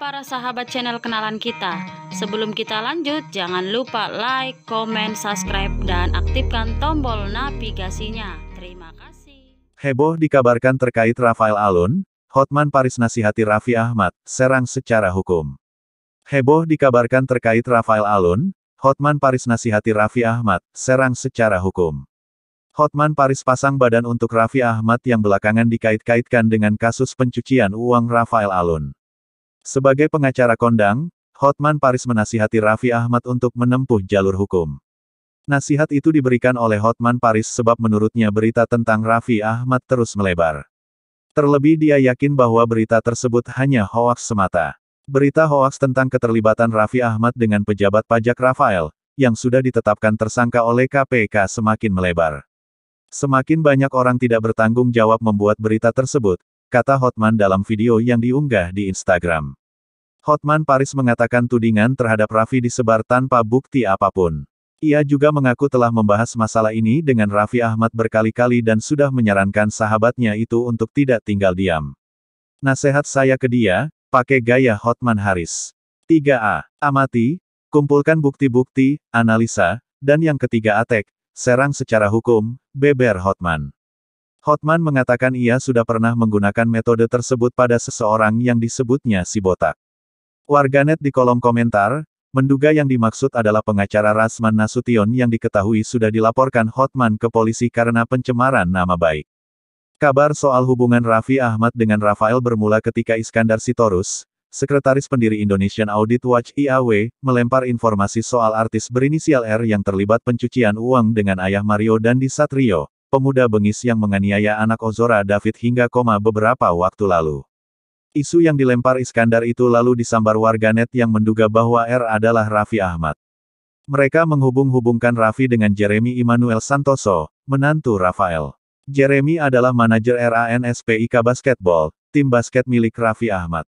para sahabat channel kenalan kita. Sebelum kita lanjut, jangan lupa like, comment, subscribe, dan aktifkan tombol navigasinya. Terima kasih. Heboh dikabarkan terkait Rafael Alun, Hotman Paris nasihati Raffi Ahmad, serang secara hukum. Heboh dikabarkan terkait Rafael Alun, Hotman Paris nasihati Raffi Ahmad, serang secara hukum. Hotman Paris pasang badan untuk Raffi Ahmad yang belakangan dikait-kaitkan dengan kasus pencucian uang Rafael Alun. Sebagai pengacara kondang, Hotman Paris menasihati Raffi Ahmad untuk menempuh jalur hukum. Nasihat itu diberikan oleh Hotman Paris sebab menurutnya berita tentang Raffi Ahmad terus melebar. Terlebih dia yakin bahwa berita tersebut hanya hoaks semata. Berita hoaks tentang keterlibatan Raffi Ahmad dengan pejabat pajak Rafael, yang sudah ditetapkan tersangka oleh KPK semakin melebar. Semakin banyak orang tidak bertanggung jawab membuat berita tersebut, kata Hotman dalam video yang diunggah di Instagram. Hotman Paris mengatakan tudingan terhadap Raffi disebar tanpa bukti apapun. Ia juga mengaku telah membahas masalah ini dengan Raffi Ahmad berkali-kali dan sudah menyarankan sahabatnya itu untuk tidak tinggal diam. Nasehat saya ke dia, pakai gaya Hotman Haris. 3A. Amati, kumpulkan bukti-bukti, analisa, dan yang ketiga atek, serang secara hukum, beber Hotman. Hotman mengatakan ia sudah pernah menggunakan metode tersebut pada seseorang yang disebutnya si botak. Warganet di kolom komentar, menduga yang dimaksud adalah pengacara Rasman Nasution yang diketahui sudah dilaporkan Hotman ke polisi karena pencemaran nama baik. Kabar soal hubungan Raffi Ahmad dengan Rafael bermula ketika Iskandar Sitorus, Sekretaris Pendiri Indonesian Audit Watch IAW, melempar informasi soal artis berinisial R yang terlibat pencucian uang dengan ayah Mario Dandi Satrio, pemuda bengis yang menganiaya anak Ozora David hingga koma beberapa waktu lalu. Isu yang dilempar Iskandar itu lalu disambar warganet yang menduga bahwa R adalah Raffi Ahmad. Mereka menghubung-hubungkan Raffi dengan Jeremy Immanuel Santoso, menantu Rafael. Jeremy adalah manajer RANSPIK Basketball, tim basket milik Raffi Ahmad.